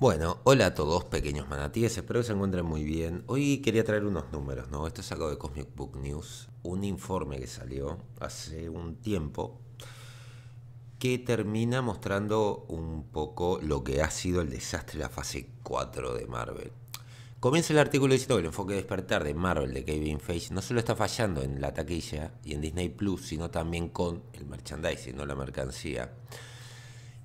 Bueno, hola a todos pequeños manatíes, espero que se encuentren muy bien. Hoy quería traer unos números, ¿no? Esto es algo de Cosmic Book News, un informe que salió hace un tiempo que termina mostrando un poco lo que ha sido el desastre de la fase 4 de Marvel. Comienza el artículo diciendo que el enfoque de despertar de Marvel de Kevin Feige no solo está fallando en la taquilla y en Disney Plus, sino también con el merchandising, no la mercancía.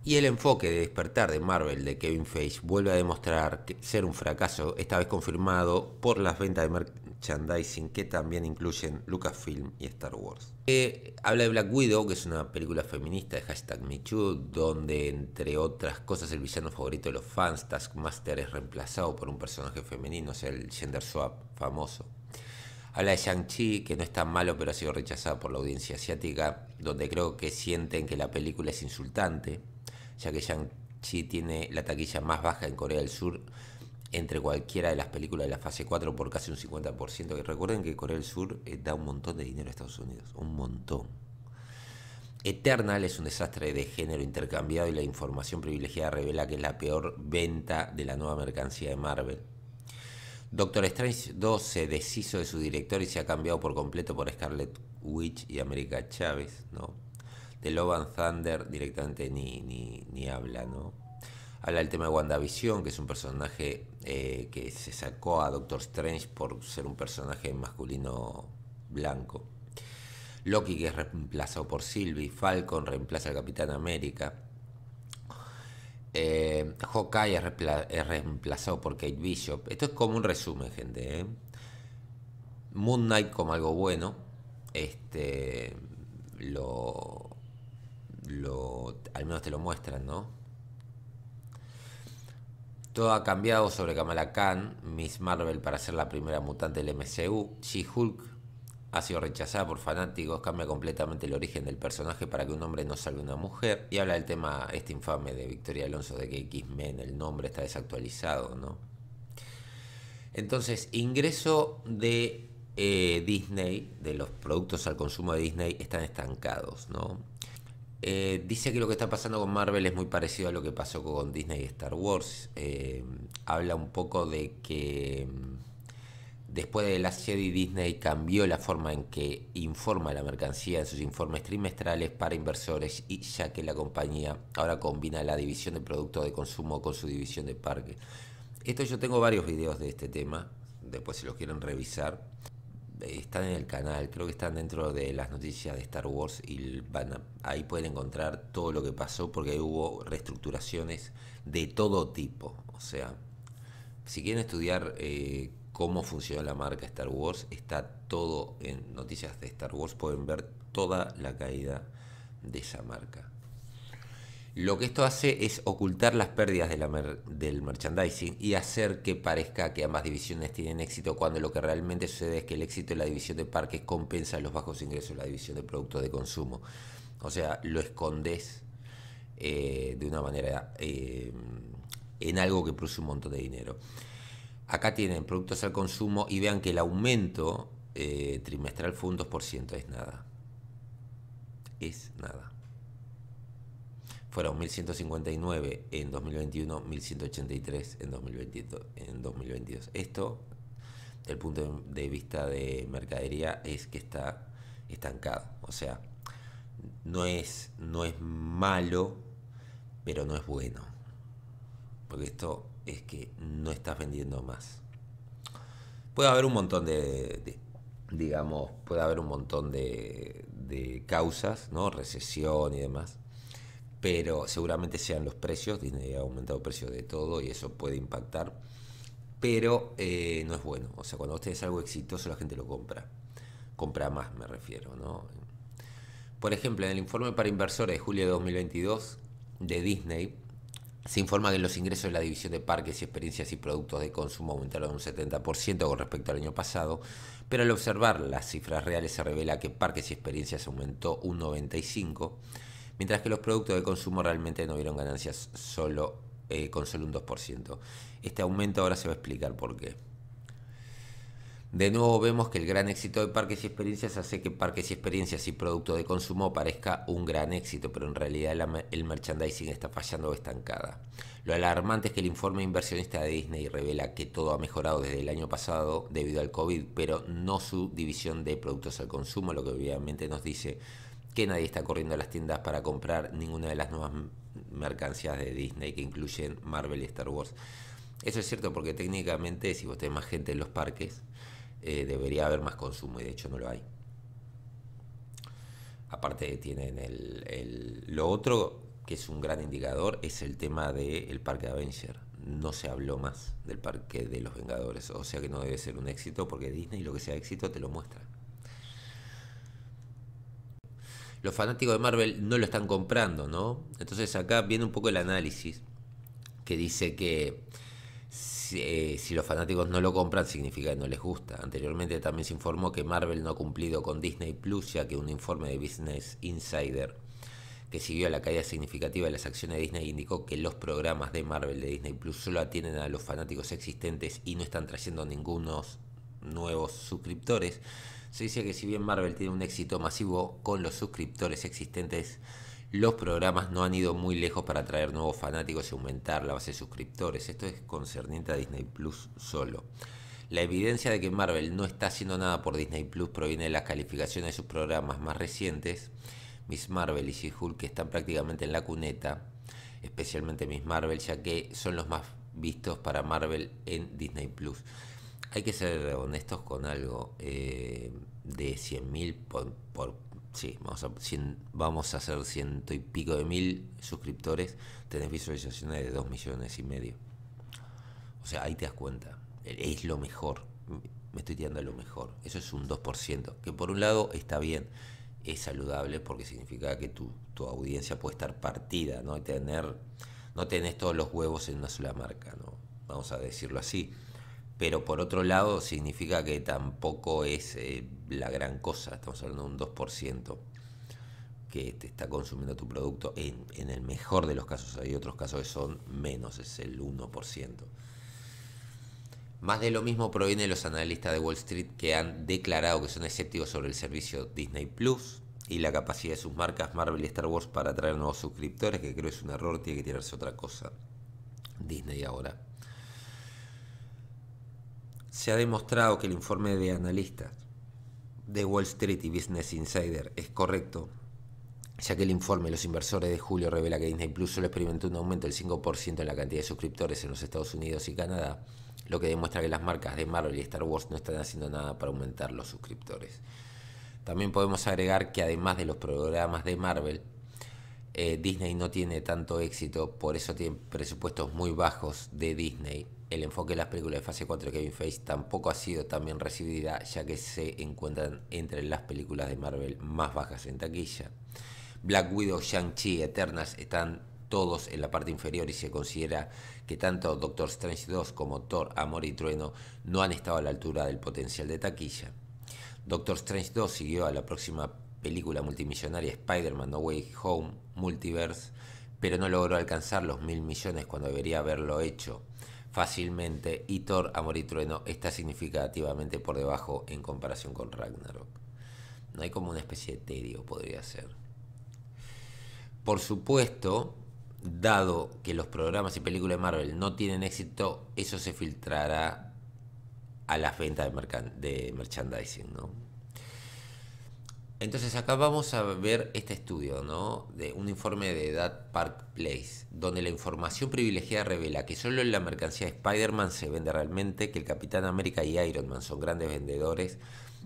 Y el enfoque de despertar de Marvel de Kevin Feige vuelve a demostrar ser un fracaso, esta vez confirmado por las ventas de merchandising que también incluyen Lucasfilm y Star Wars. Eh, habla de Black Widow, que es una película feminista de hashtag MeToo, donde entre otras cosas el villano favorito de los fans, Taskmaster, es reemplazado por un personaje femenino, o sea, el gender swap famoso. Habla de Shang-Chi, que no es tan malo, pero ha sido rechazado por la audiencia asiática, donde creo que sienten que la película es insultante ya que Shang-Chi tiene la taquilla más baja en Corea del Sur entre cualquiera de las películas de la fase 4 por casi un 50%. Que recuerden que Corea del Sur eh, da un montón de dinero a Estados Unidos, un montón. Eternal es un desastre de género intercambiado y la información privilegiada revela que es la peor venta de la nueva mercancía de Marvel. Doctor Strange 2 se deshizo de su director y se ha cambiado por completo por Scarlet Witch y América Chávez, ¿no? de Love Thunder directamente ni, ni, habla, ¿no? Habla del tema de WandaVision, que es un personaje eh, que se sacó a Doctor Strange por ser un personaje masculino blanco. Loki, que es reemplazado por Sylvie. Falcon reemplaza al Capitán América. Eh, Hawkeye es, reemplazado por Kate Bishop. Esto es como un resumen, gente. ¿eh? Moon Knight como algo bueno. Este lo lo, al menos te lo muestran, ¿no? Todo ha cambiado sobre Kamala Khan, Miss Marvel para ser la primera mutante del MCU, She-Hulk ha sido rechazada por fanáticos, cambia completamente el origen del personaje para que un hombre no salga una mujer y habla del tema este infame de Victoria Alonso de que X-Men, el nombre está desactualizado, ¿no? Entonces, ingreso de eh, Disney, de los productos al consumo de Disney, están estancados, ¿no? Eh, dice que lo que está pasando con Marvel es muy parecido a lo que pasó con Disney y Star Wars. Eh, habla un poco de que mm, después de la serie Disney cambió la forma en que informa la mercancía en sus informes trimestrales para inversores y ya que la compañía ahora combina la división de productos de consumo con su división de parque. Esto yo tengo varios videos de este tema, después si los quieren revisar están en el canal, creo que están dentro de las noticias de Star Wars y van ahí pueden encontrar todo lo que pasó porque hubo reestructuraciones de todo tipo. O sea, si quieren estudiar eh, cómo funciona la marca Star Wars, está todo en noticias de Star Wars, pueden ver toda la caída de esa marca. Lo que esto hace es ocultar las pérdidas del merchandising y hacer que parezca que ambas divisiones tienen éxito cuando lo que realmente sucede es que el éxito de la división de parques compensa los bajos ingresos de la división de productos de consumo. O sea, lo escondes eh, de una manera eh, en algo que produce un montón de dinero. Acá tienen productos al consumo y vean que el aumento eh, trimestral fue un 2%, es nada. Es nada fueron 1.159 en 2021, 1.183 en 2022. En 2022. Esto, el punto de vista de mercadería, es que está estancado. O sea, no es, no es malo, pero no es bueno. Porque esto es que no estás vendiendo más. Puede haber un montón de, digamos, puede haber un montón de, de causas, ¿no? Recesión y demás pero seguramente sean los precios, Disney ha aumentado el precio de todo y eso puede impactar, pero eh, no es bueno, o sea, cuando usted es algo exitoso la gente lo compra, compra más me refiero, ¿no? Por ejemplo, en el informe para inversores de julio de 2022 de Disney, se informa que los ingresos de la división de parques y experiencias y productos de consumo aumentaron un 70% con respecto al año pasado, pero al observar las cifras reales se revela que parques y experiencias aumentó un 95%, mientras que los productos de consumo realmente no vieron ganancias solo, eh, con solo un 2%. Este aumento ahora se va a explicar por qué. De nuevo vemos que el gran éxito de Parques y Experiencias hace que Parques y Experiencias y productos de Consumo parezca un gran éxito, pero en realidad el merchandising está fallando estancada. Lo alarmante es que el informe inversionista de Disney revela que todo ha mejorado desde el año pasado debido al COVID, pero no su división de productos al consumo, lo que obviamente nos dice que nadie está corriendo a las tiendas para comprar ninguna de las nuevas mercancías de Disney que incluyen Marvel y Star Wars. Eso es cierto porque técnicamente si vos tenés más gente en los parques, eh, debería haber más consumo y de hecho no lo hay. Aparte tienen el, Lo otro que es un gran indicador es el tema del parque Avenger. No se habló más del parque de los Vengadores. O sea que no debe ser un éxito porque Disney lo que sea éxito te lo muestra. los fanáticos de Marvel no lo están comprando, ¿no? Entonces acá viene un poco el análisis que dice que eh, si, los fanáticos no lo compran significa que no les gusta. Anteriormente también se informó que Marvel no ha cumplido con Disney Plus, ya que un informe de Business Insider que siguió a la caída significativa de las acciones de Disney indicó que los programas de Marvel de Disney Plus solo atienden a los fanáticos existentes y no están trayendo ningunos nuevos suscriptores, se dice que si bien Marvel tiene un éxito masivo con los suscriptores existentes, los programas no han ido muy lejos para atraer nuevos fanáticos y aumentar la base de suscriptores. Esto es concerniente a Disney Plus solo. La evidencia de que Marvel no está haciendo nada por Disney Plus proviene de las calificaciones de sus programas más recientes, Miss Marvel y She-Hulk, que están prácticamente en la cuneta, especialmente Miss Marvel, ya que son los más vistos para Marvel en Disney Plus. Hay que ser honestos con algo. Eh, de 100 mil por, Sí, vamos a, 100, vamos a hacer ciento y pico de mil suscriptores. Tenés visualizaciones de 2 millones y medio. O sea, ahí te das cuenta. Es lo mejor. Me estoy tirando a lo mejor. Eso es un 2%. Que por un lado está bien. Es saludable porque significa que tu, audiencia puede estar partida, ¿no? tener. No tenés todos los huevos en una sola marca, ¿no? Vamos a decirlo así pero por otro lado significa que tampoco es eh, la gran cosa, estamos hablando de un 2% que te está consumiendo tu producto, en, en, el mejor de los casos, hay otros casos que son menos, es el 1%. Más de lo mismo proviene de los analistas de Wall Street que han declarado que son escépticos sobre el servicio Disney Plus y la capacidad de sus marcas Marvel y Star Wars para atraer nuevos suscriptores, que creo es un error, tiene que tirarse otra cosa Disney ahora se ha demostrado que el informe de analistas de Wall Street y Business Insider es correcto, ya que el informe de los inversores de julio revela que Disney Plus solo experimentó un aumento del 5% en la cantidad de suscriptores en los Estados Unidos y Canadá, lo que demuestra que las marcas de Marvel y Star Wars no están haciendo nada para aumentar los suscriptores. También podemos agregar que además de los programas de Marvel, eh, Disney no tiene tanto éxito, por eso tiene presupuestos muy bajos de Disney el enfoque de las películas de fase 4 de Kevin Feige tampoco ha sido tan bien recibida, ya que se encuentran entre las películas de Marvel más bajas en taquilla. Black Widow, Shang-Chi, Eternas están todos en la parte inferior y se considera que tanto Doctor Strange 2 como Thor, Amor y Trueno no han estado a la altura del potencial de taquilla. Doctor Strange 2 siguió a la próxima película multimillonaria Spider-Man No Way Home Multiverse, pero no logró alcanzar los mil millones cuando debería haberlo hecho fácilmente y Thor, Amor y Trueno está significativamente por debajo en comparación con Ragnarok. No hay como una especie de tedio, podría ser. Por supuesto, dado que los programas y películas de Marvel no tienen éxito, eso se filtrará a las ventas de merchandising, ¿no? Entonces acá vamos a ver este estudio, ¿no? De un informe de Dat Park Place, donde la información privilegiada revela que solo en la mercancía de Spider-Man se vende realmente, que el Capitán América y Iron Man son grandes vendedores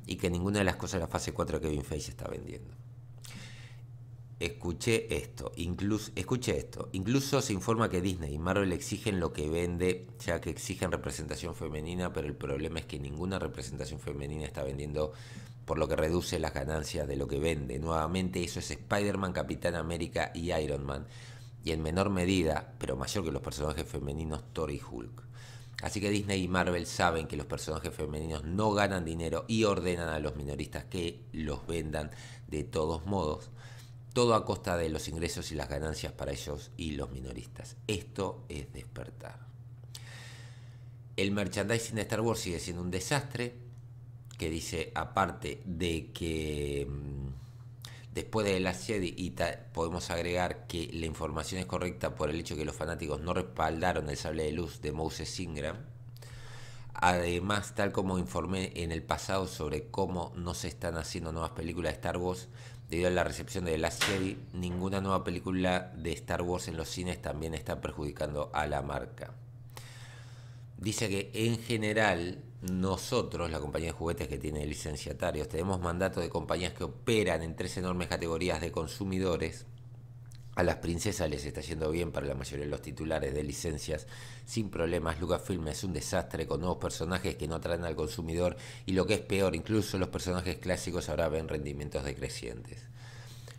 y que ninguna de las cosas de la fase 4 de Kevin Feige está vendiendo. Escuché esto, incluso, escuche esto. Incluso se informa que Disney y Marvel exigen lo que vende, ya que exigen representación femenina, pero el problema es que ninguna representación femenina está vendiendo por lo que reduce las ganancias de lo que vende. Nuevamente eso es Spider-Man, Capitán América y Iron Man, y en menor medida, pero mayor que los personajes femeninos, Thor y Hulk. Así que Disney y Marvel saben que los personajes femeninos no ganan dinero y ordenan a los minoristas que los vendan de todos modos, todo a costa de los ingresos y las ganancias para ellos y los minoristas. Esto es despertar. El merchandising de Star Wars sigue siendo un desastre, que dice, aparte de que mm, después de la serie y podemos agregar que la información es correcta por el hecho que los fanáticos no respaldaron el sable de luz de Moses Ingram. Además, tal como informé en el pasado sobre cómo no se están haciendo nuevas películas de Star Wars, debido a la recepción de Last serie, ninguna nueva película de Star Wars en los cines también está perjudicando a la marca dice que en general nosotros, la compañía de juguetes que tiene licenciatarios, tenemos mandato de compañías que operan en tres enormes categorías de consumidores. A las princesas les está yendo bien para la mayoría de los titulares de licencias sin problemas. Lucasfilm es un desastre con nuevos personajes que no atraen al consumidor y lo que es peor, incluso los personajes clásicos ahora ven rendimientos decrecientes.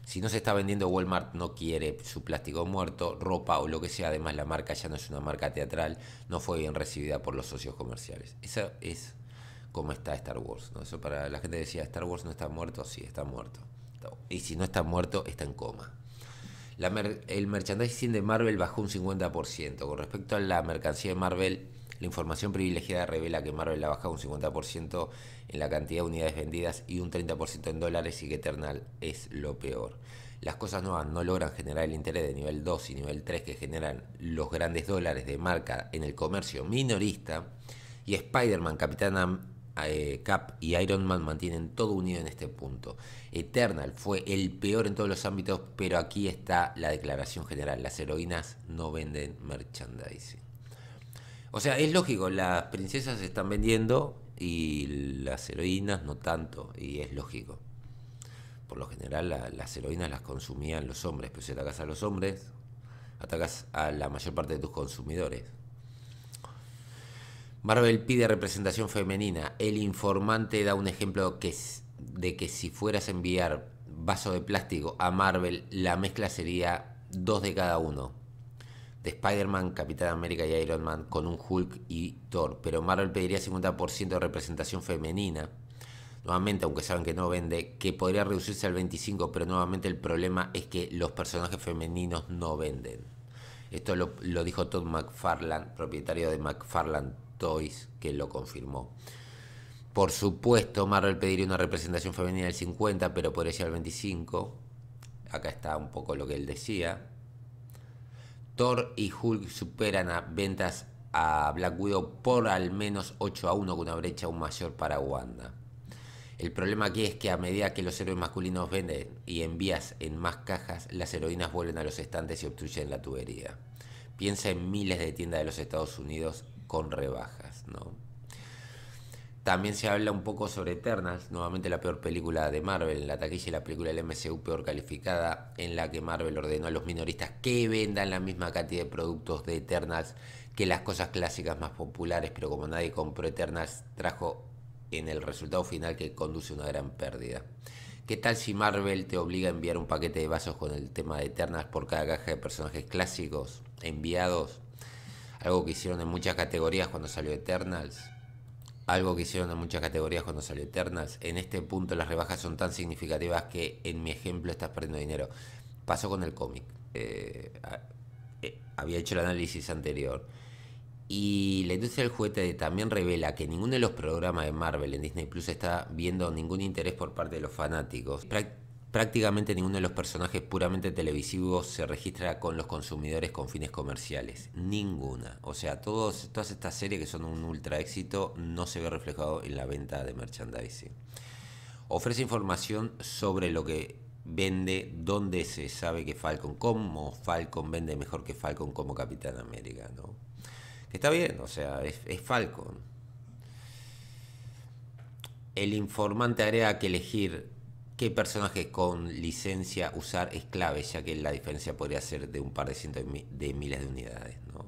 Si no se está vendiendo, Walmart no quiere su plástico muerto, ropa o lo que sea. Además, la marca ya no es una marca teatral, no fue bien recibida por los socios comerciales. Esa es como está Star Wars. Eso para la gente decía, Star Wars no está muerto, sí, está muerto. Y si no está muerto, está en coma. el merchandising de Marvel bajó un 50%. Con respecto a la mercancía de Marvel, la información privilegiada revela que Marvel ha bajado un 50% en la cantidad de unidades vendidas y un 30% en dólares y que Eternal es lo peor. Las cosas nuevas no logran generar el interés de nivel 2 y nivel 3 que generan los grandes dólares de marca en el comercio minorista. Y Spider-Man, Capitán eh, Cap y Iron Man mantienen todo unido en este punto. Eternal fue el peor en todos los ámbitos, pero aquí está la declaración general. Las heroínas no venden merchandising. O sea, es lógico, las princesas se están vendiendo y las heroínas no tanto, y es lógico. Por lo general las heroínas las consumían los hombres, pero pues si atacas a los hombres, atacas a la mayor parte de tus consumidores. Marvel pide representación femenina. El informante da un ejemplo que es de que si fueras a enviar vaso de plástico a Marvel, la mezcla sería dos de cada uno. Spider-Man, Capitán América y Iron Man con un Hulk y Thor, pero Marvel pediría 50% de representación femenina. Nuevamente, aunque saben que no vende, que podría reducirse al 25%, pero nuevamente el problema es que los personajes femeninos no venden. Esto lo, dijo Todd McFarland, propietario de McFarlane Toys, que lo confirmó. Por supuesto, Marvel pediría una representación femenina del 50, pero podría ser al 25. Acá está un poco lo que él decía. Thor y Hulk superan a ventas a Black Widow por al menos 8 a 1 con una brecha aún mayor para Wanda. El problema aquí es que a medida que los héroes masculinos venden y envías en más cajas, las heroínas vuelven a los estantes y obstruyen la tubería. Piensa en miles de tiendas de los Estados Unidos con rebajas, ¿no? También se habla un poco sobre Eternals, nuevamente la peor película de Marvel, la taquilla y la película del MCU peor calificada, en la que Marvel ordenó a los minoristas que vendan la misma cantidad de productos de Eternals que las cosas clásicas más populares, pero como nadie compró Eternals, trajo en el resultado final que conduce una gran pérdida. ¿Qué tal si Marvel te obliga a enviar un paquete de vasos con el tema de Eternals por cada caja de personajes clásicos enviados? Algo que hicieron en muchas categorías cuando salió Eternals. Algo que hicieron en muchas categorías cuando salió Eternas. En este punto las rebajas son tan significativas que en mi ejemplo estás perdiendo dinero. Pasó con el cómic. Eh, eh, había hecho el análisis anterior. Y la industria del juguete también revela que ninguno de los programas de Marvel en Disney Plus está viendo ningún interés por parte de los fanáticos. Prácticamente ninguno de los personajes puramente televisivos se registra con los consumidores con fines comerciales. Ninguna. O sea, todas estas series que son un ultra éxito no se ve reflejado en la venta de merchandising. Ofrece información sobre lo que vende, dónde se sabe que Falcon, cómo Falcon vende mejor que Falcon como Capitán América, ¿no? Que está bien, o sea, es, Falcon. El informante haría que elegir qué personaje con licencia usar es clave, ya que la diferencia podría ser de un par de cientos de miles de unidades. ¿no?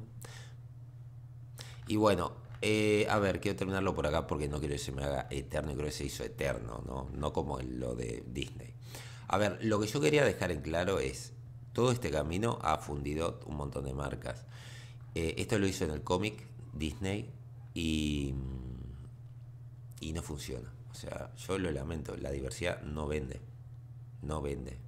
Y bueno, eh, a ver, quiero terminarlo por acá porque no quiero que se me haga eterno y creo que se hizo eterno, ¿no? No como lo de Disney. A ver, lo que yo quería dejar en claro es, todo este camino ha fundido un montón de marcas. Eh, esto lo hizo en el cómic Disney y, y no funciona. O sea, yo lo lamento, la diversidad no vende, no vende.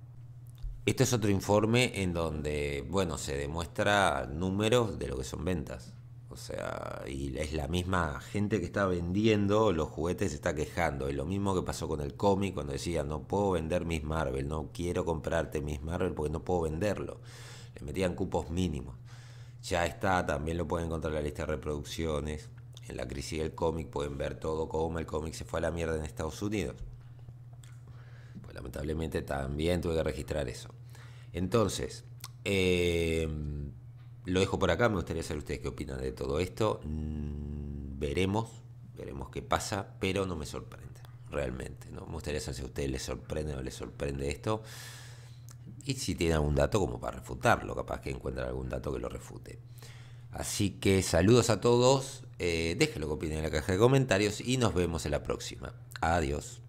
Este es otro informe en donde, bueno, se demuestra números de lo que son ventas. O sea, y es la misma gente que está vendiendo los juguetes se está quejando. Es lo mismo que pasó con el cómic cuando decía, no puedo vender mis Marvel, no quiero comprarte mis Marvel porque no puedo venderlo. Le metían cupos mínimos. Ya está, también lo pueden encontrar en la lista de reproducciones en la crisis del cómic pueden ver todo cómo el cómic se fue a la mierda en Estados Unidos. Pues lamentablemente también tuve que registrar eso. Entonces, eh, lo dejo por acá, me gustaría saber ustedes qué opinan de todo esto. Mm, veremos, veremos qué pasa, pero no me sorprende, realmente. ¿no? Me gustaría saber si a ustedes les sorprende o les sorprende esto. Y si tienen algún dato como para refutarlo, capaz que encuentren algún dato que lo refute. Así que saludos a todos, eh, déjenlo que opinen en la caja de comentarios y nos vemos en la próxima. Adiós.